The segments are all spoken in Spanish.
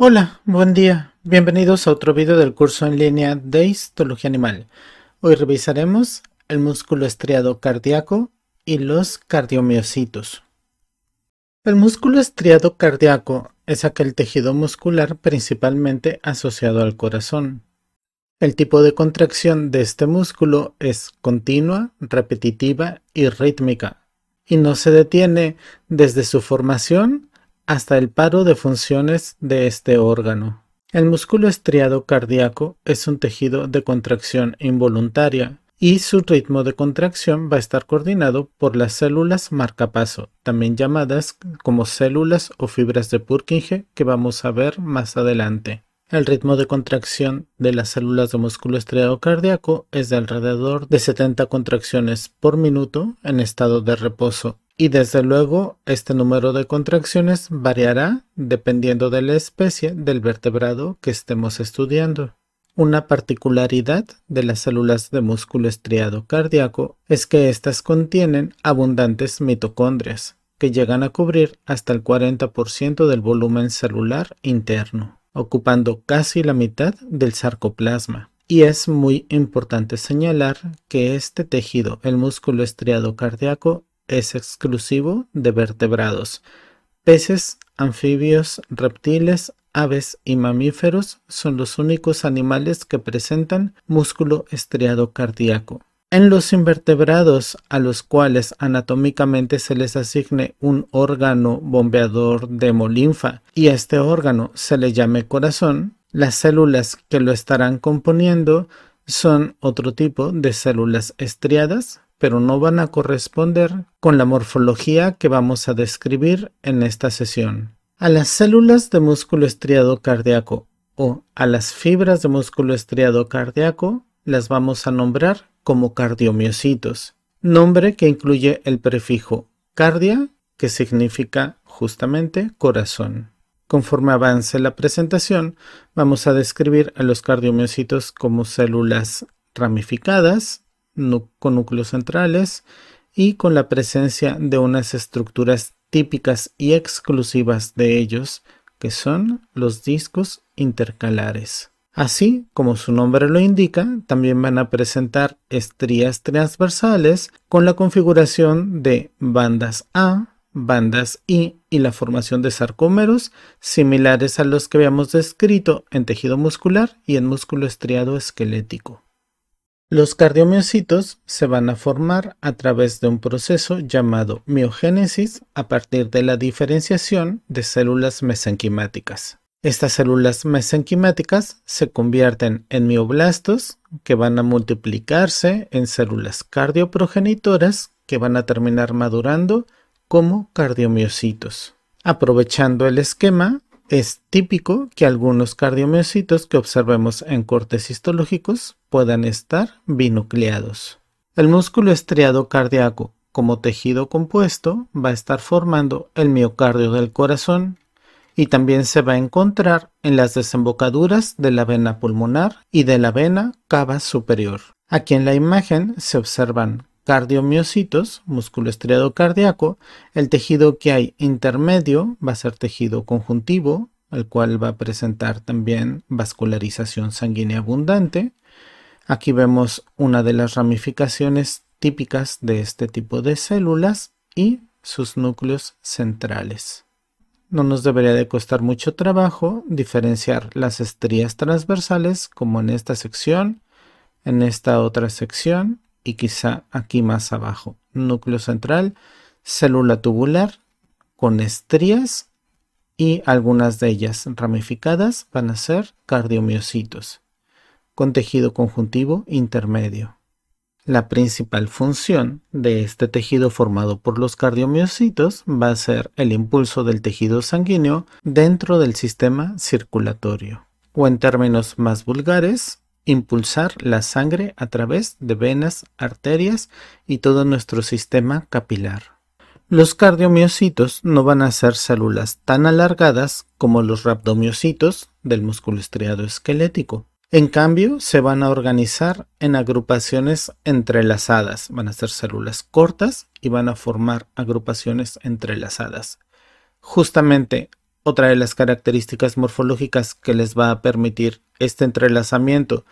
Hola, buen día. Bienvenidos a otro video del curso en línea de Histología Animal. Hoy revisaremos el músculo estriado cardíaco y los cardiomiocitos. El músculo estriado cardíaco es aquel tejido muscular principalmente asociado al corazón. El tipo de contracción de este músculo es continua, repetitiva y rítmica, y no se detiene desde su formación hasta el paro de funciones de este órgano. El músculo estriado cardíaco es un tejido de contracción involuntaria y su ritmo de contracción va a estar coordinado por las células marcapaso, también llamadas como células o fibras de Purkinje que vamos a ver más adelante. El ritmo de contracción de las células de músculo estriado cardíaco es de alrededor de 70 contracciones por minuto en estado de reposo y desde luego este número de contracciones variará dependiendo de la especie del vertebrado que estemos estudiando. Una particularidad de las células de músculo estriado cardíaco es que éstas contienen abundantes mitocondrias, que llegan a cubrir hasta el 40% del volumen celular interno, ocupando casi la mitad del sarcoplasma. Y es muy importante señalar que este tejido, el músculo estriado cardíaco, es exclusivo de vertebrados. Peces, anfibios, reptiles, aves y mamíferos son los únicos animales que presentan músculo estriado cardíaco. En los invertebrados a los cuales anatómicamente se les asigne un órgano bombeador de hemolinfa y a este órgano se le llame corazón, las células que lo estarán componiendo son otro tipo de células estriadas pero no van a corresponder con la morfología que vamos a describir en esta sesión. A las células de músculo estriado cardíaco o a las fibras de músculo estriado cardíaco las vamos a nombrar como cardiomiocitos, nombre que incluye el prefijo cardia, que significa justamente corazón. Conforme avance la presentación, vamos a describir a los cardiomiocitos como células ramificadas, con núcleos centrales y con la presencia de unas estructuras típicas y exclusivas de ellos, que son los discos intercalares. Así, como su nombre lo indica, también van a presentar estrías transversales con la configuración de bandas A, bandas I y la formación de sarcómeros similares a los que habíamos descrito en tejido muscular y en músculo estriado esquelético. Los cardiomiocitos se van a formar a través de un proceso llamado miogénesis a partir de la diferenciación de células mesenquimáticas. Estas células mesenquimáticas se convierten en mioblastos que van a multiplicarse en células cardioprogenitoras que van a terminar madurando como cardiomiocitos. Aprovechando el esquema, es típico que algunos cardiomiocitos que observemos en cortes histológicos puedan estar binucleados. El músculo estriado cardíaco como tejido compuesto va a estar formando el miocardio del corazón y también se va a encontrar en las desembocaduras de la vena pulmonar y de la vena cava superior. Aquí en la imagen se observan cardiomiocitos, músculo estriado cardíaco, el tejido que hay intermedio va a ser tejido conjuntivo, el cual va a presentar también vascularización sanguínea abundante. Aquí vemos una de las ramificaciones típicas de este tipo de células y sus núcleos centrales. No nos debería de costar mucho trabajo diferenciar las estrías transversales como en esta sección, en esta otra sección y quizá aquí más abajo. Núcleo central, célula tubular con estrías y algunas de ellas ramificadas van a ser cardiomiocitos con tejido conjuntivo intermedio. La principal función de este tejido formado por los cardiomiocitos va a ser el impulso del tejido sanguíneo dentro del sistema circulatorio, o en términos más vulgares, impulsar la sangre a través de venas, arterias y todo nuestro sistema capilar. Los cardiomiocitos no van a ser células tan alargadas como los rhabdomiocitos del músculo estriado esquelético. En cambio, se van a organizar en agrupaciones entrelazadas, van a ser células cortas y van a formar agrupaciones entrelazadas. Justamente otra de las características morfológicas que les va a permitir este entrelazamiento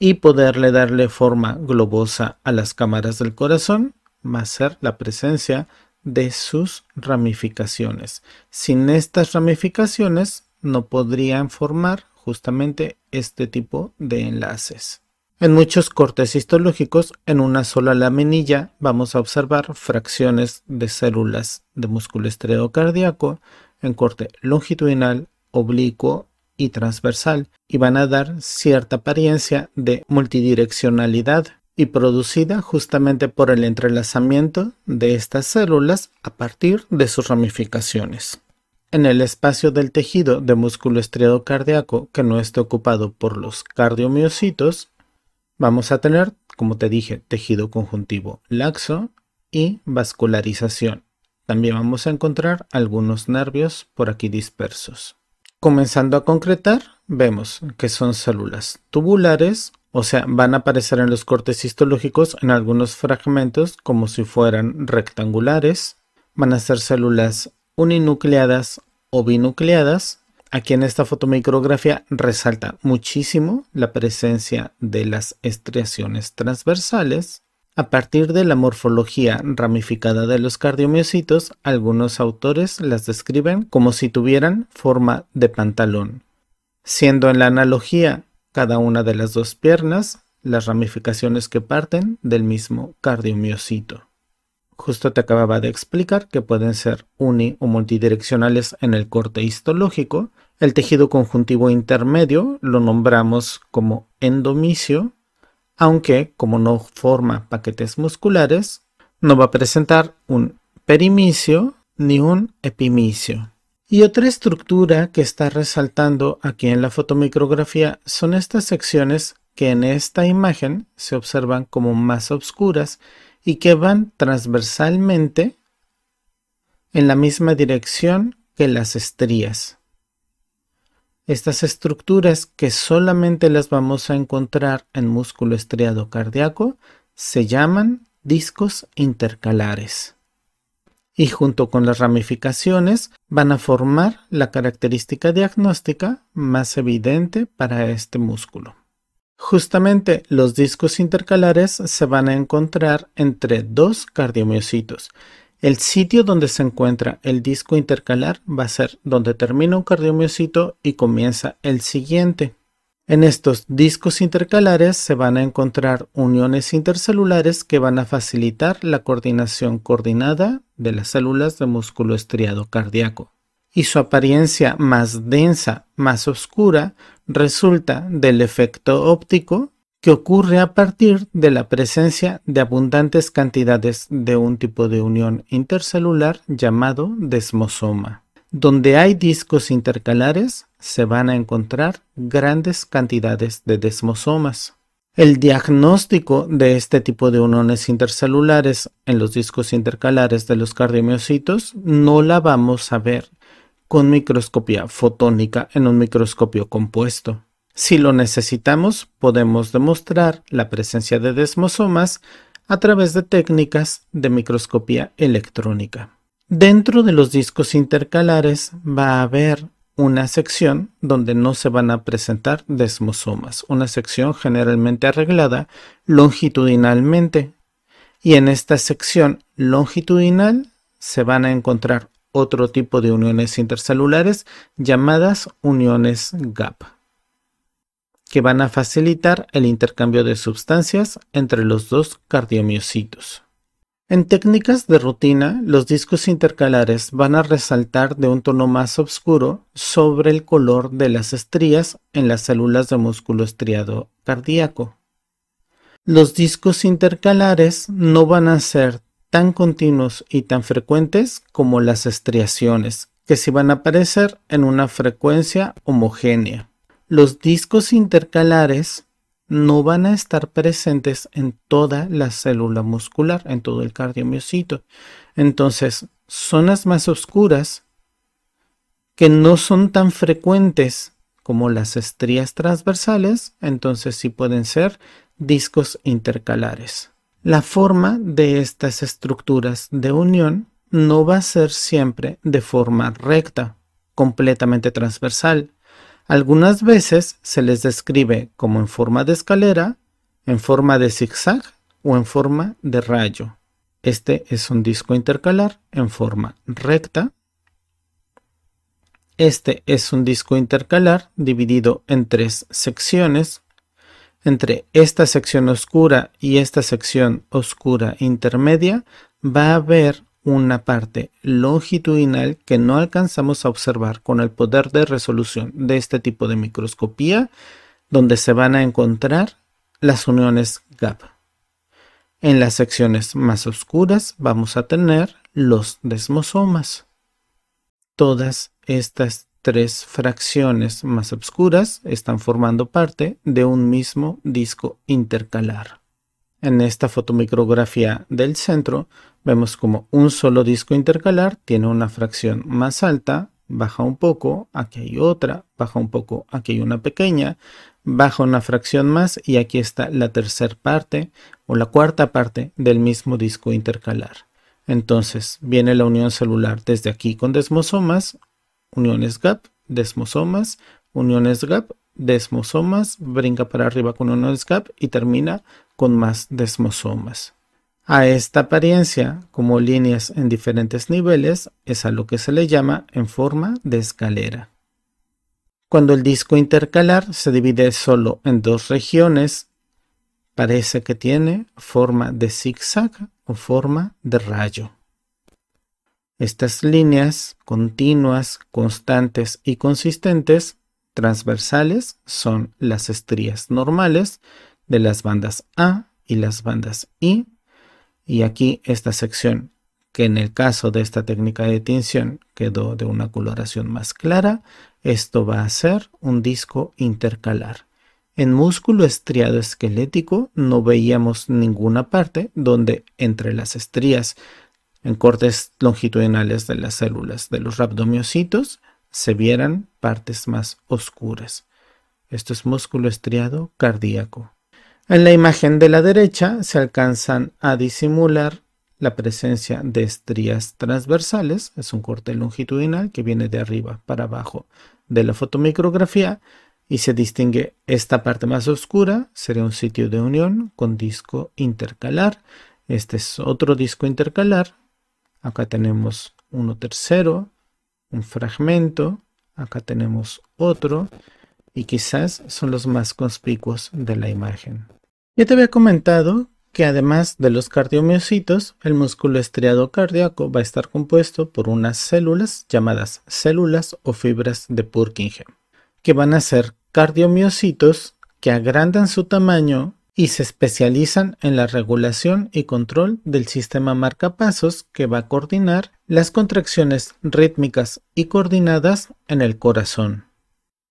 y poderle darle forma globosa a las cámaras del corazón va a ser la presencia de sus ramificaciones. Sin estas ramificaciones no podrían formar justamente este tipo de enlaces. En muchos cortes histológicos, en una sola laminilla vamos a observar fracciones de células de músculo cardíaco en corte longitudinal, oblicuo y transversal y van a dar cierta apariencia de multidireccionalidad y producida justamente por el entrelazamiento de estas células a partir de sus ramificaciones. En el espacio del tejido de músculo estriado cardíaco que no esté ocupado por los cardiomiocitos, vamos a tener, como te dije, tejido conjuntivo laxo y vascularización. También vamos a encontrar algunos nervios por aquí dispersos. Comenzando a concretar, vemos que son células tubulares, o sea, van a aparecer en los cortes histológicos en algunos fragmentos como si fueran rectangulares. Van a ser células uninucleadas o binucleadas. Aquí en esta fotomicrografía resalta muchísimo la presencia de las estriaciones transversales. A partir de la morfología ramificada de los cardiomiocitos, algunos autores las describen como si tuvieran forma de pantalón, siendo en la analogía cada una de las dos piernas las ramificaciones que parten del mismo cardiomiocito. Justo te acababa de explicar que pueden ser uni o multidireccionales en el corte histológico. El tejido conjuntivo intermedio lo nombramos como endomicio aunque como no forma paquetes musculares, no va a presentar un perimicio ni un epimicio. Y otra estructura que está resaltando aquí en la fotomicrografía son estas secciones que en esta imagen se observan como más oscuras y que van transversalmente en la misma dirección que las estrías. Estas estructuras que solamente las vamos a encontrar en músculo estriado cardíaco se llaman discos intercalares. Y junto con las ramificaciones van a formar la característica diagnóstica más evidente para este músculo. Justamente los discos intercalares se van a encontrar entre dos cardiomiocitos el sitio donde se encuentra el disco intercalar va a ser donde termina un cardiomiocito y comienza el siguiente. En estos discos intercalares se van a encontrar uniones intercelulares que van a facilitar la coordinación coordinada de las células de músculo estriado cardíaco. Y su apariencia más densa, más oscura, resulta del efecto óptico que ocurre a partir de la presencia de abundantes cantidades de un tipo de unión intercelular llamado desmosoma. Donde hay discos intercalares se van a encontrar grandes cantidades de desmosomas. El diagnóstico de este tipo de uniones intercelulares en los discos intercalares de los cardiomiocitos no la vamos a ver con microscopía fotónica en un microscopio compuesto. Si lo necesitamos, podemos demostrar la presencia de desmosomas a través de técnicas de microscopía electrónica. Dentro de los discos intercalares va a haber una sección donde no se van a presentar desmosomas, una sección generalmente arreglada longitudinalmente. Y en esta sección longitudinal se van a encontrar otro tipo de uniones intercelulares llamadas uniones GAP que van a facilitar el intercambio de sustancias entre los dos cardiomiocitos. En técnicas de rutina, los discos intercalares van a resaltar de un tono más oscuro sobre el color de las estrías en las células de músculo estriado cardíaco. Los discos intercalares no van a ser tan continuos y tan frecuentes como las estriaciones, que sí van a aparecer en una frecuencia homogénea. Los discos intercalares no van a estar presentes en toda la célula muscular, en todo el cardiomiocito. Entonces, zonas más oscuras que no son tan frecuentes como las estrías transversales, entonces sí pueden ser discos intercalares. La forma de estas estructuras de unión no va a ser siempre de forma recta, completamente transversal, algunas veces se les describe como en forma de escalera, en forma de zigzag o en forma de rayo. Este es un disco intercalar en forma recta. Este es un disco intercalar dividido en tres secciones. Entre esta sección oscura y esta sección oscura intermedia va a haber una parte longitudinal que no alcanzamos a observar con el poder de resolución de este tipo de microscopía, donde se van a encontrar las uniones gap. En las secciones más oscuras vamos a tener los desmosomas. Todas estas tres fracciones más oscuras están formando parte de un mismo disco intercalar. En esta fotomicrografía del centro Vemos como un solo disco intercalar tiene una fracción más alta, baja un poco, aquí hay otra, baja un poco, aquí hay una pequeña, baja una fracción más y aquí está la tercera parte o la cuarta parte del mismo disco intercalar. Entonces viene la unión celular desde aquí con desmosomas, uniones gap, desmosomas, uniones gap, desmosomas, brinca para arriba con uniones gap y termina con más desmosomas. A esta apariencia, como líneas en diferentes niveles, es a lo que se le llama en forma de escalera. Cuando el disco intercalar se divide solo en dos regiones, parece que tiene forma de zigzag o forma de rayo. Estas líneas continuas, constantes y consistentes transversales son las estrías normales de las bandas A y las bandas I y aquí esta sección, que en el caso de esta técnica de tinción quedó de una coloración más clara, esto va a ser un disco intercalar. En músculo estriado esquelético no veíamos ninguna parte donde entre las estrías en cortes longitudinales de las células de los rabdomiocitos, se vieran partes más oscuras. Esto es músculo estriado cardíaco. En la imagen de la derecha se alcanzan a disimular la presencia de estrías transversales, es un corte longitudinal que viene de arriba para abajo de la fotomicrografía y se distingue esta parte más oscura, sería un sitio de unión con disco intercalar. Este es otro disco intercalar. Acá tenemos uno tercero, un fragmento, acá tenemos otro y quizás son los más conspicuos de la imagen. Ya te había comentado que además de los cardiomiocitos, el músculo estriado cardíaco va a estar compuesto por unas células llamadas células o fibras de Purkinje, que van a ser cardiomiocitos que agrandan su tamaño y se especializan en la regulación y control del sistema marcapasos que va a coordinar las contracciones rítmicas y coordinadas en el corazón.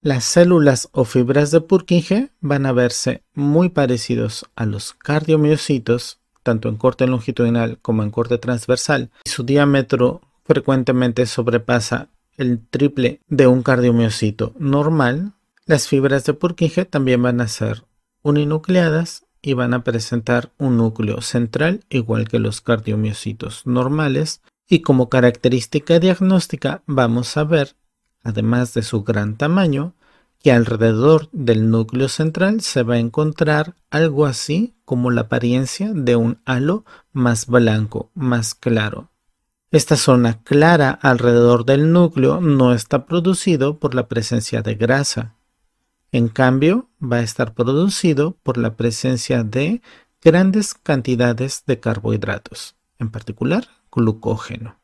Las células o fibras de Purkinje van a verse muy parecidos a los cardiomiocitos, tanto en corte longitudinal como en corte transversal, y su diámetro frecuentemente sobrepasa el triple de un cardiomiocito normal. Las fibras de Purkinje también van a ser uninucleadas y van a presentar un núcleo central igual que los cardiomiocitos normales y como característica diagnóstica vamos a ver, además de su gran tamaño, que alrededor del núcleo central se va a encontrar algo así como la apariencia de un halo más blanco, más claro. Esta zona clara alrededor del núcleo no está producido por la presencia de grasa. En cambio, va a estar producido por la presencia de grandes cantidades de carbohidratos, en particular glucógeno.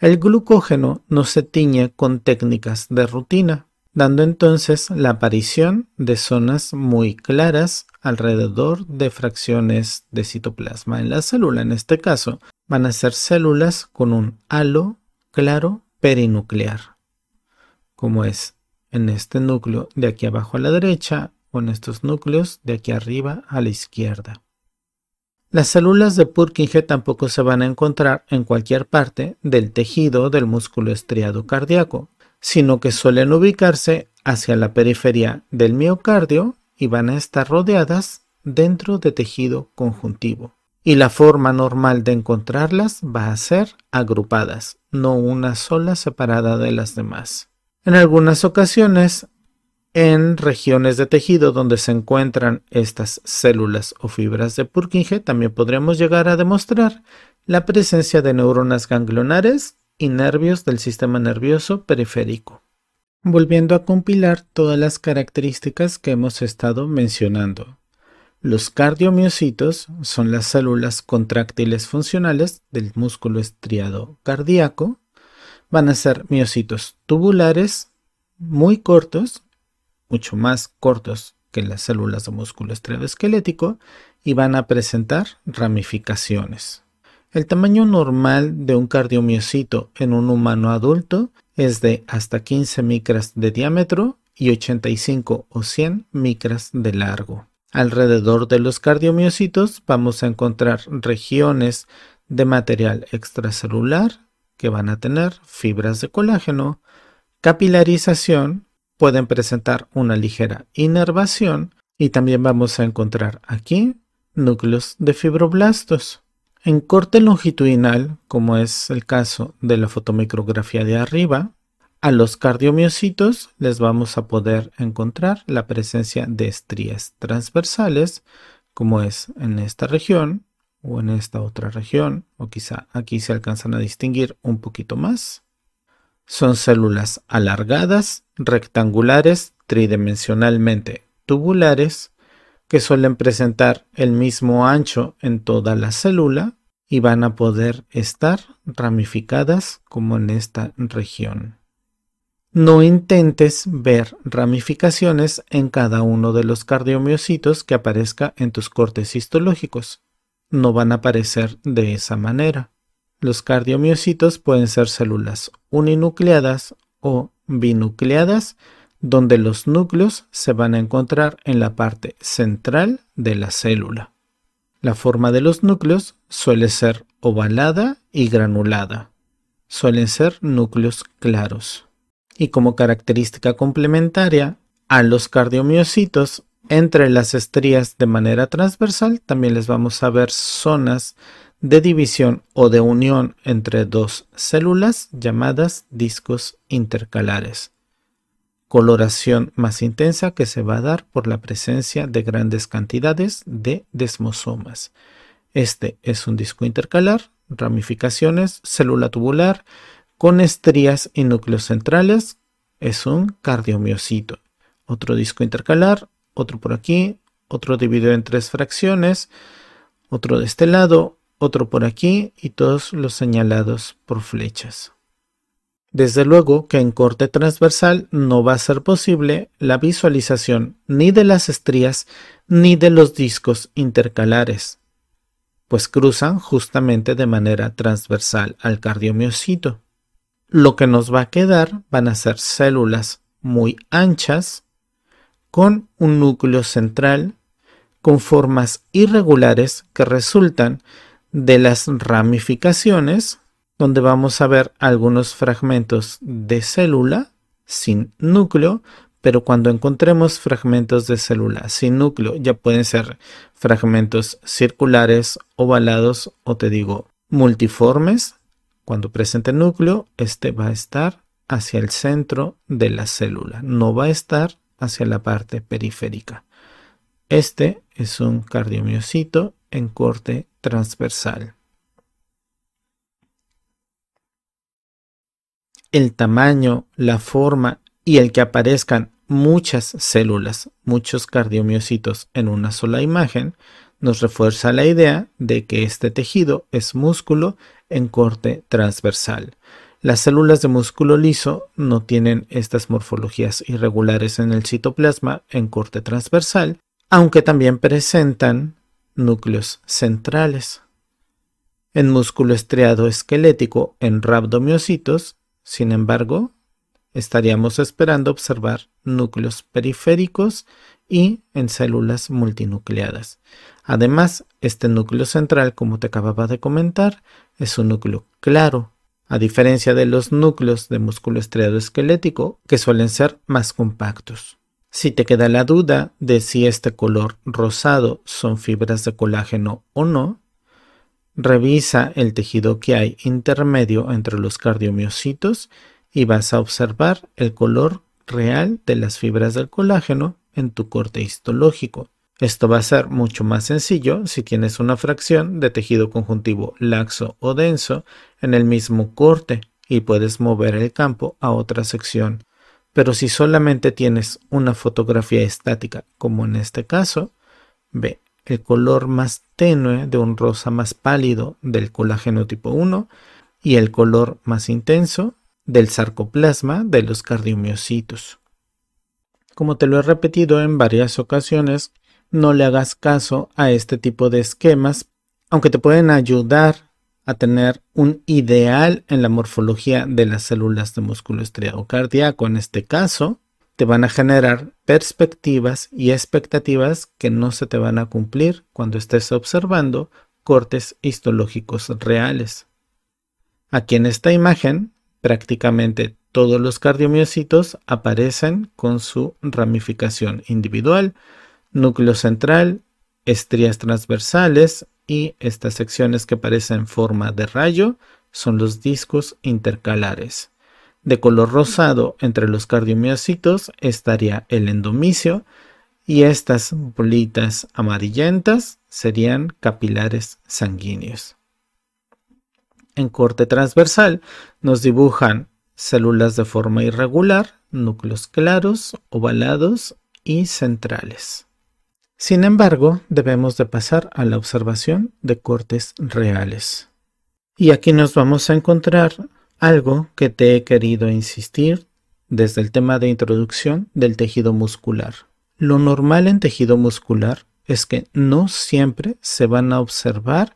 El glucógeno no se tiñe con técnicas de rutina dando entonces la aparición de zonas muy claras alrededor de fracciones de citoplasma en la célula. En este caso, van a ser células con un halo claro perinuclear, como es en este núcleo de aquí abajo a la derecha o en estos núcleos de aquí arriba a la izquierda. Las células de Purkinje tampoco se van a encontrar en cualquier parte del tejido del músculo estriado cardíaco, sino que suelen ubicarse hacia la periferia del miocardio y van a estar rodeadas dentro de tejido conjuntivo. Y la forma normal de encontrarlas va a ser agrupadas, no una sola separada de las demás. En algunas ocasiones, en regiones de tejido donde se encuentran estas células o fibras de Purkinje, también podremos llegar a demostrar la presencia de neuronas ganglionares y nervios del sistema nervioso periférico. Volviendo a compilar todas las características que hemos estado mencionando. Los cardiomiocitos son las células contráctiles funcionales del músculo estriado cardíaco. Van a ser miocitos tubulares, muy cortos, mucho más cortos que las células de músculo estriado esquelético, y van a presentar ramificaciones. El tamaño normal de un cardiomiocito en un humano adulto es de hasta 15 micras de diámetro y 85 o 100 micras de largo. Alrededor de los cardiomiocitos vamos a encontrar regiones de material extracelular que van a tener fibras de colágeno, capilarización, pueden presentar una ligera inervación y también vamos a encontrar aquí núcleos de fibroblastos. En corte longitudinal, como es el caso de la fotomicrografía de arriba, a los cardiomiocitos les vamos a poder encontrar la presencia de estrías transversales, como es en esta región o en esta otra región, o quizá aquí se alcanzan a distinguir un poquito más. Son células alargadas, rectangulares, tridimensionalmente tubulares, que suelen presentar el mismo ancho en toda la célula y van a poder estar ramificadas como en esta región. No intentes ver ramificaciones en cada uno de los cardiomiocitos que aparezca en tus cortes histológicos. No van a aparecer de esa manera. Los cardiomiocitos pueden ser células uninucleadas o binucleadas donde los núcleos se van a encontrar en la parte central de la célula. La forma de los núcleos suele ser ovalada y granulada. Suelen ser núcleos claros. Y como característica complementaria a los cardiomiocitos, entre las estrías de manera transversal también les vamos a ver zonas de división o de unión entre dos células llamadas discos intercalares coloración más intensa que se va a dar por la presencia de grandes cantidades de desmosomas. Este es un disco intercalar, ramificaciones, célula tubular, con estrías y núcleos centrales, es un cardiomiocito. Otro disco intercalar, otro por aquí, otro dividido en tres fracciones, otro de este lado, otro por aquí y todos los señalados por flechas. Desde luego que en corte transversal no va a ser posible la visualización ni de las estrías ni de los discos intercalares, pues cruzan justamente de manera transversal al cardiomiocito. Lo que nos va a quedar van a ser células muy anchas con un núcleo central con formas irregulares que resultan de las ramificaciones donde vamos a ver algunos fragmentos de célula sin núcleo, pero cuando encontremos fragmentos de célula sin núcleo, ya pueden ser fragmentos circulares, ovalados o te digo multiformes, cuando presente núcleo, este va a estar hacia el centro de la célula, no va a estar hacia la parte periférica. Este es un cardiomiocito en corte transversal. el tamaño, la forma y el que aparezcan muchas células, muchos cardiomiocitos en una sola imagen, nos refuerza la idea de que este tejido es músculo en corte transversal. Las células de músculo liso no tienen estas morfologías irregulares en el citoplasma en corte transversal, aunque también presentan núcleos centrales. En músculo estriado esquelético en rabdomiocitos sin embargo, estaríamos esperando observar núcleos periféricos y en células multinucleadas. Además, este núcleo central, como te acababa de comentar, es un núcleo claro, a diferencia de los núcleos de músculo estriado esquelético, que suelen ser más compactos. Si te queda la duda de si este color rosado son fibras de colágeno o no, Revisa el tejido que hay intermedio entre los cardiomiocitos y vas a observar el color real de las fibras del colágeno en tu corte histológico. Esto va a ser mucho más sencillo si tienes una fracción de tejido conjuntivo laxo o denso en el mismo corte y puedes mover el campo a otra sección. Pero si solamente tienes una fotografía estática, como en este caso, ve el color más tenue de un rosa más pálido del colágeno tipo 1 y el color más intenso del sarcoplasma de los cardiomiocitos. Como te lo he repetido en varias ocasiones, no le hagas caso a este tipo de esquemas, aunque te pueden ayudar a tener un ideal en la morfología de las células de músculo estriado cardíaco en este caso, te van a generar perspectivas y expectativas que no se te van a cumplir cuando estés observando cortes histológicos reales. Aquí en esta imagen, prácticamente todos los cardiomiocitos aparecen con su ramificación individual, núcleo central, estrías transversales y estas secciones que aparecen en forma de rayo son los discos intercalares. De color rosado entre los cardiomiocitos estaría el endomicio y estas bolitas amarillentas serían capilares sanguíneos. En corte transversal nos dibujan células de forma irregular, núcleos claros, ovalados y centrales. Sin embargo, debemos de pasar a la observación de cortes reales. Y aquí nos vamos a encontrar algo que te he querido insistir desde el tema de introducción del tejido muscular. Lo normal en tejido muscular es que no siempre se van a observar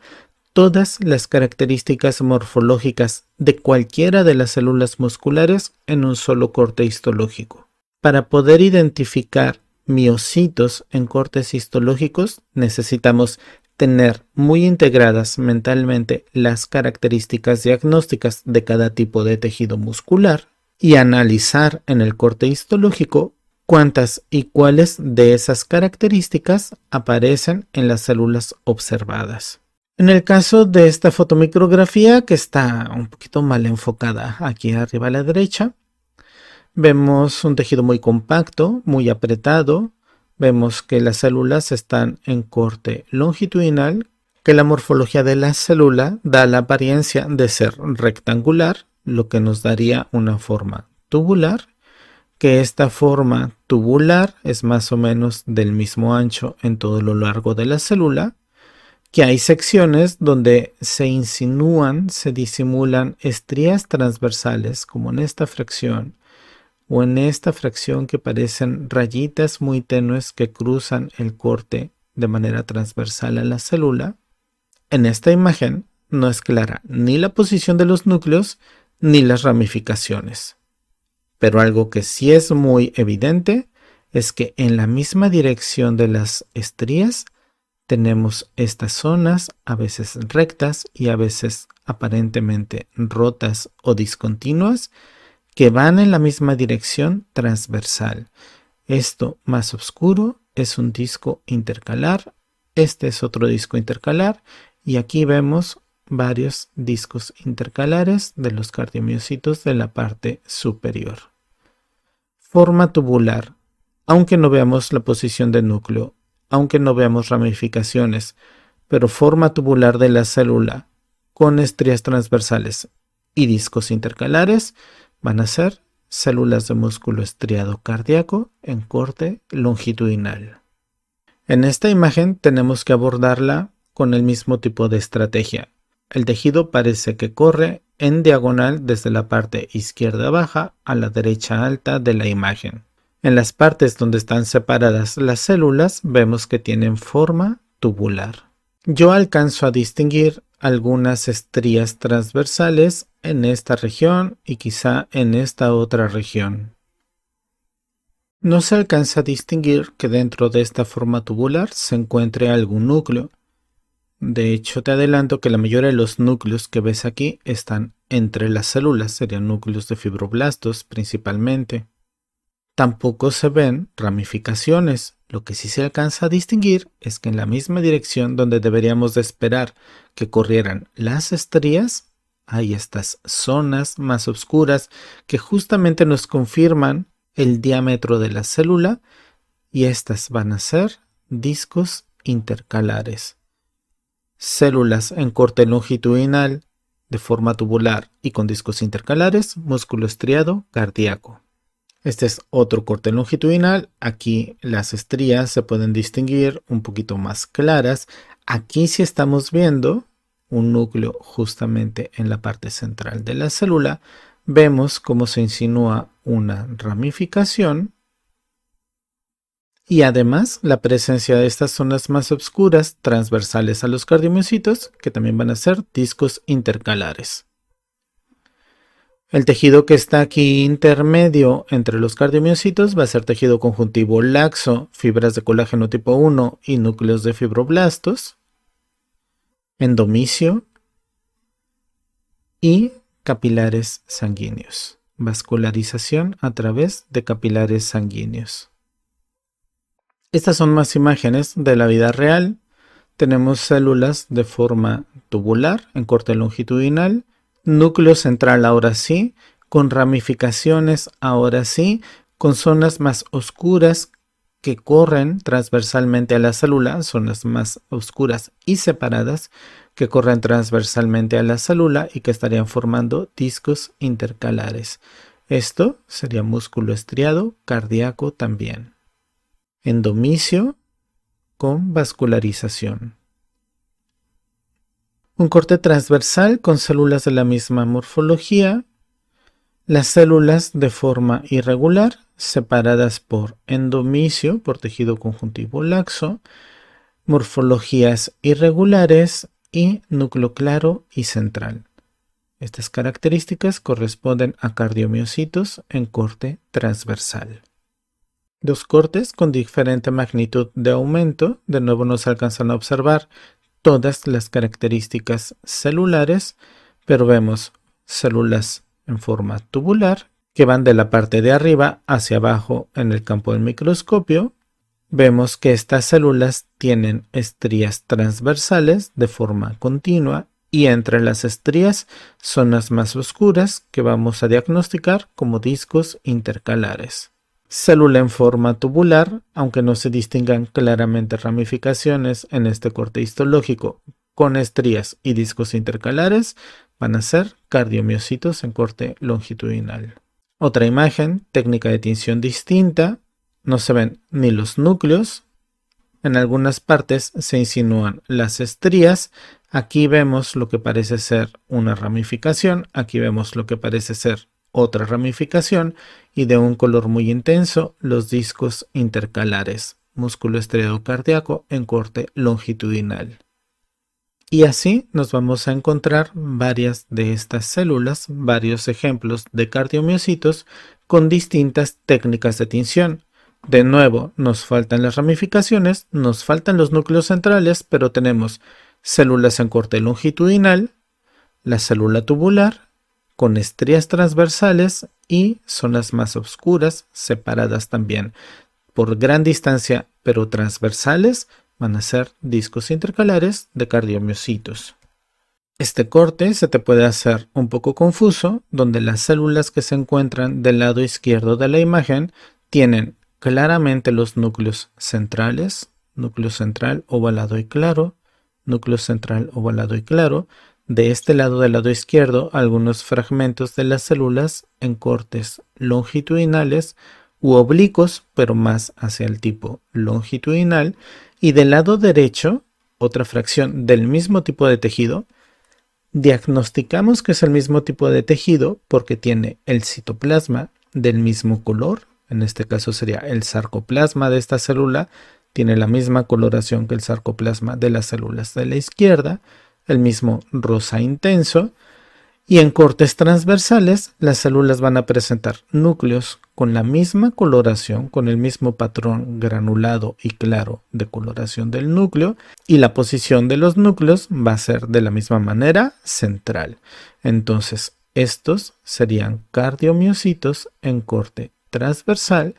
todas las características morfológicas de cualquiera de las células musculares en un solo corte histológico. Para poder identificar miocitos en cortes histológicos, necesitamos tener muy integradas mentalmente las características diagnósticas de cada tipo de tejido muscular y analizar en el corte histológico cuántas y cuáles de esas características aparecen en las células observadas. En el caso de esta fotomicrografía que está un poquito mal enfocada aquí arriba a la derecha, Vemos un tejido muy compacto, muy apretado. Vemos que las células están en corte longitudinal, que la morfología de la célula da la apariencia de ser rectangular, lo que nos daría una forma tubular, que esta forma tubular es más o menos del mismo ancho en todo lo largo de la célula, que hay secciones donde se insinúan, se disimulan estrías transversales, como en esta fracción, o en esta fracción que parecen rayitas muy tenues que cruzan el corte de manera transversal a la célula, en esta imagen no es clara ni la posición de los núcleos ni las ramificaciones. Pero algo que sí es muy evidente es que en la misma dirección de las estrías tenemos estas zonas, a veces rectas y a veces aparentemente rotas o discontinuas, que van en la misma dirección transversal. Esto más oscuro es un disco intercalar, este es otro disco intercalar y aquí vemos varios discos intercalares de los cardiomiocitos de la parte superior. Forma tubular. Aunque no veamos la posición de núcleo, aunque no veamos ramificaciones, pero forma tubular de la célula con estrías transversales y discos intercalares van a ser células de músculo estriado cardíaco en corte longitudinal. En esta imagen tenemos que abordarla con el mismo tipo de estrategia. El tejido parece que corre en diagonal desde la parte izquierda baja a la derecha alta de la imagen. En las partes donde están separadas las células vemos que tienen forma tubular. Yo alcanzo a distinguir algunas estrías transversales en esta región y quizá en esta otra región. No se alcanza a distinguir que dentro de esta forma tubular se encuentre algún núcleo. De hecho, te adelanto que la mayoría de los núcleos que ves aquí están entre las células, serían núcleos de fibroblastos principalmente. Tampoco se ven ramificaciones, lo que sí se alcanza a distinguir es que en la misma dirección donde deberíamos de esperar que corrieran las estrías, hay estas zonas más oscuras que justamente nos confirman el diámetro de la célula y estas van a ser discos intercalares. Células en corte longitudinal de forma tubular y con discos intercalares, músculo estriado cardíaco. Este es otro corte longitudinal. Aquí las estrías se pueden distinguir un poquito más claras. Aquí si estamos viendo un núcleo justamente en la parte central de la célula. Vemos cómo se insinúa una ramificación. Y además la presencia de estas zonas más oscuras transversales a los cardiomiocitos, que también van a ser discos intercalares. El tejido que está aquí intermedio entre los cardiomiocitos va a ser tejido conjuntivo laxo, fibras de colágeno tipo 1 y núcleos de fibroblastos, endomicio y capilares sanguíneos. Vascularización a través de capilares sanguíneos. Estas son más imágenes de la vida real. Tenemos células de forma tubular en corte longitudinal núcleo central ahora sí, con ramificaciones ahora sí, con zonas más oscuras que corren transversalmente a la célula, zonas más oscuras y separadas que corren transversalmente a la célula y que estarían formando discos intercalares. Esto sería músculo estriado, cardíaco también. Endomicio con vascularización. Un corte transversal con células de la misma morfología. Las células de forma irregular, separadas por endomicio, por tejido conjuntivo laxo, morfologías irregulares y núcleo claro y central. Estas características corresponden a cardiomiocitos en corte transversal. Dos cortes con diferente magnitud de aumento, de nuevo nos alcanzan a observar todas las características celulares, pero vemos células en forma tubular que van de la parte de arriba hacia abajo en el campo del microscopio. Vemos que estas células tienen estrías transversales de forma continua y entre las estrías zonas más oscuras que vamos a diagnosticar como discos intercalares. Célula en forma tubular, aunque no se distingan claramente ramificaciones en este corte histológico, con estrías y discos intercalares, van a ser cardiomiocitos en corte longitudinal. Otra imagen, técnica de tinción distinta, no se ven ni los núcleos, en algunas partes se insinúan las estrías, aquí vemos lo que parece ser una ramificación, aquí vemos lo que parece ser otra ramificación y de un color muy intenso los discos intercalares, músculo cardíaco en corte longitudinal. Y así nos vamos a encontrar varias de estas células, varios ejemplos de cardiomiocitos con distintas técnicas de tinción. De nuevo, nos faltan las ramificaciones, nos faltan los núcleos centrales, pero tenemos células en corte longitudinal, la célula tubular, con estrías transversales y zonas más oscuras separadas también por gran distancia pero transversales van a ser discos intercalares de cardiomiocitos. Este corte se te puede hacer un poco confuso, donde las células que se encuentran del lado izquierdo de la imagen tienen claramente los núcleos centrales, núcleo central ovalado y claro, núcleo central ovalado y claro, de este lado del lado izquierdo, algunos fragmentos de las células en cortes longitudinales u oblicuos, pero más hacia el tipo longitudinal, y del lado derecho, otra fracción del mismo tipo de tejido, diagnosticamos que es el mismo tipo de tejido porque tiene el citoplasma del mismo color, en este caso sería el sarcoplasma de esta célula, tiene la misma coloración que el sarcoplasma de las células de la izquierda, el mismo rosa intenso, y en cortes transversales las células van a presentar núcleos con la misma coloración, con el mismo patrón granulado y claro de coloración del núcleo y la posición de los núcleos va a ser de la misma manera central. Entonces estos serían cardiomiocitos en corte transversal,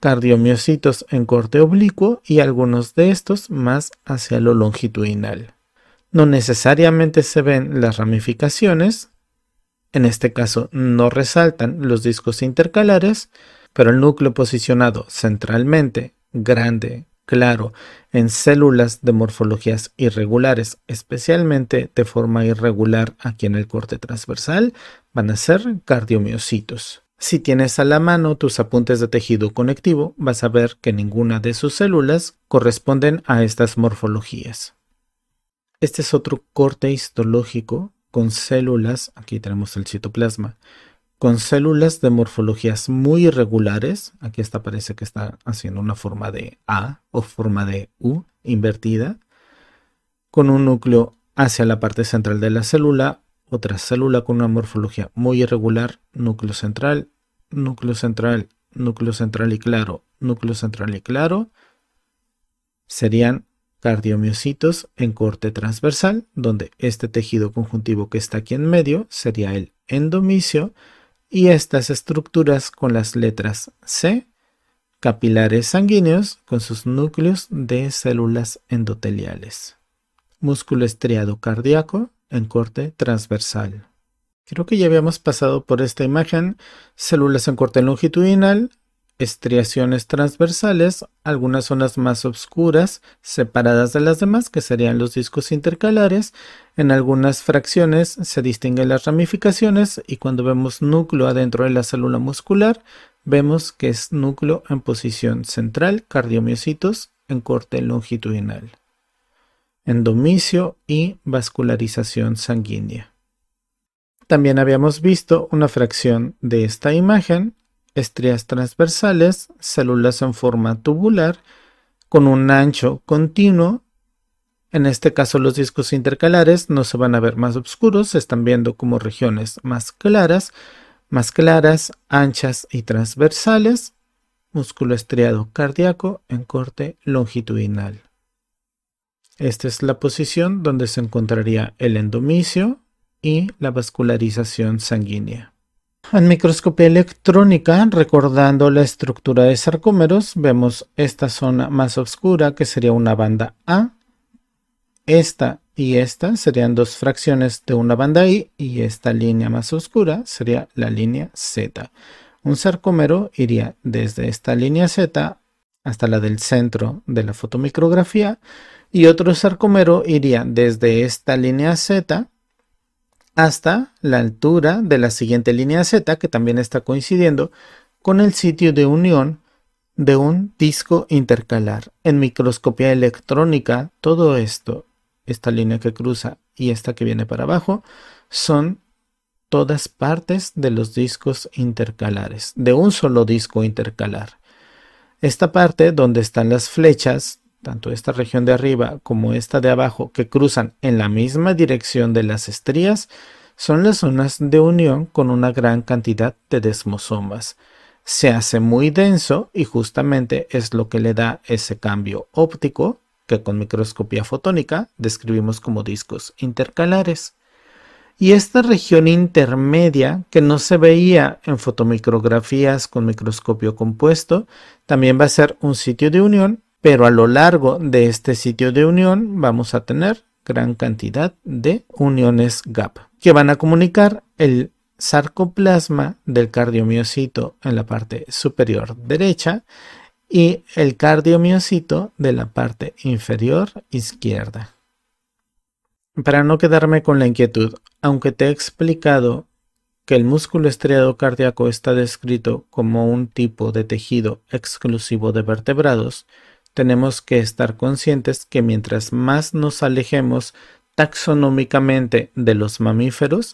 cardiomiocitos en corte oblicuo y algunos de estos más hacia lo longitudinal no necesariamente se ven las ramificaciones, en este caso no resaltan los discos intercalares, pero el núcleo posicionado centralmente, grande, claro, en células de morfologías irregulares, especialmente de forma irregular aquí en el corte transversal, van a ser cardiomiocitos. Si tienes a la mano tus apuntes de tejido conectivo, vas a ver que ninguna de sus células corresponden a estas morfologías. Este es otro corte histológico con células, aquí tenemos el citoplasma, con células de morfologías muy irregulares, aquí esta parece que está haciendo una forma de A o forma de U invertida, con un núcleo hacia la parte central de la célula, otra célula con una morfología muy irregular, núcleo central, núcleo central, núcleo central y claro, núcleo central y claro, serían cardiomiocitos en corte transversal, donde este tejido conjuntivo que está aquí en medio sería el endomicio, y estas estructuras con las letras C, capilares sanguíneos con sus núcleos de células endoteliales, músculo estriado cardíaco en corte transversal. Creo que ya habíamos pasado por esta imagen, células en corte longitudinal, estriaciones transversales, algunas zonas más oscuras, separadas de las demás, que serían los discos intercalares. En algunas fracciones se distinguen las ramificaciones y cuando vemos núcleo adentro de la célula muscular, vemos que es núcleo en posición central, cardiomiocitos en corte longitudinal, endomicio y vascularización sanguínea. También habíamos visto una fracción de esta imagen estrías transversales, células en forma tubular, con un ancho continuo. En este caso los discos intercalares no se van a ver más oscuros, se están viendo como regiones más claras, más claras, anchas y transversales, músculo estriado cardíaco en corte longitudinal. Esta es la posición donde se encontraría el endomicio y la vascularización sanguínea. En microscopía electrónica, recordando la estructura de sarcómeros, vemos esta zona más oscura que sería una banda A. Esta y esta serían dos fracciones de una banda I y esta línea más oscura sería la línea Z. Un sarcómero iría desde esta línea Z hasta la del centro de la fotomicrografía y otro sarcómero iría desde esta línea Z hasta la altura de la siguiente línea Z, que también está coincidiendo con el sitio de unión de un disco intercalar. En microscopía electrónica, todo esto, esta línea que cruza y esta que viene para abajo, son todas partes de los discos intercalares, de un solo disco intercalar. Esta parte donde están las flechas tanto esta región de arriba como esta de abajo, que cruzan en la misma dirección de las estrías, son las zonas de unión con una gran cantidad de desmosomas. Se hace muy denso y justamente es lo que le da ese cambio óptico que con microscopía fotónica describimos como discos intercalares. Y esta región intermedia, que no se veía en fotomicrografías con microscopio compuesto, también va a ser un sitio de unión pero a lo largo de este sitio de unión vamos a tener gran cantidad de uniones gap que van a comunicar el sarcoplasma del cardiomiocito en la parte superior derecha y el cardiomiocito de la parte inferior izquierda. Para no quedarme con la inquietud, aunque te he explicado que el músculo estriado cardíaco está descrito como un tipo de tejido exclusivo de vertebrados, tenemos que estar conscientes que mientras más nos alejemos taxonómicamente de los mamíferos,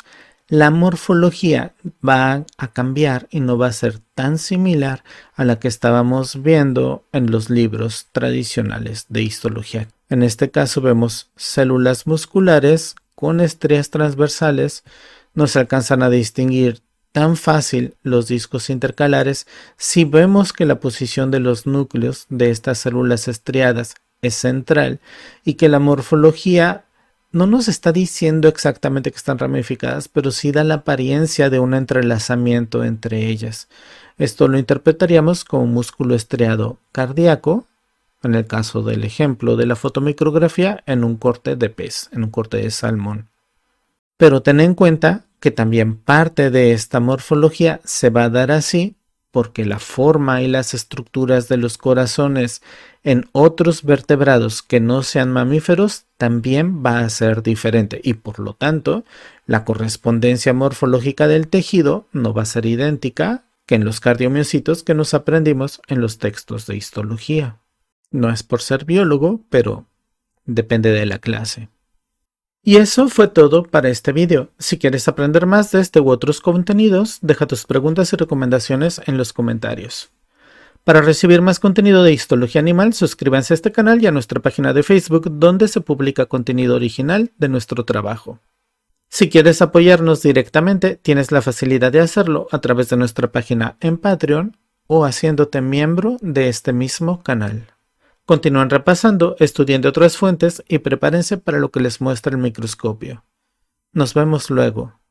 la morfología va a cambiar y no va a ser tan similar a la que estábamos viendo en los libros tradicionales de histología. En este caso vemos células musculares con estrías transversales, no se alcanzan a distinguir tan fácil los discos intercalares si vemos que la posición de los núcleos de estas células estriadas es central y que la morfología no nos está diciendo exactamente que están ramificadas, pero sí da la apariencia de un entrelazamiento entre ellas. Esto lo interpretaríamos como músculo estriado cardíaco, en el caso del ejemplo de la fotomicrografía, en un corte de pez, en un corte de salmón. Pero ten en cuenta que también parte de esta morfología se va a dar así porque la forma y las estructuras de los corazones en otros vertebrados que no sean mamíferos también va a ser diferente y por lo tanto la correspondencia morfológica del tejido no va a ser idéntica que en los cardiomiocitos que nos aprendimos en los textos de histología. No es por ser biólogo, pero depende de la clase. Y eso fue todo para este video. Si quieres aprender más de este u otros contenidos, deja tus preguntas y recomendaciones en los comentarios. Para recibir más contenido de Histología Animal, suscríbanse a este canal y a nuestra página de Facebook donde se publica contenido original de nuestro trabajo. Si quieres apoyarnos directamente, tienes la facilidad de hacerlo a través de nuestra página en Patreon o haciéndote miembro de este mismo canal. Continúen repasando, estudiando otras fuentes y prepárense para lo que les muestra el microscopio. Nos vemos luego.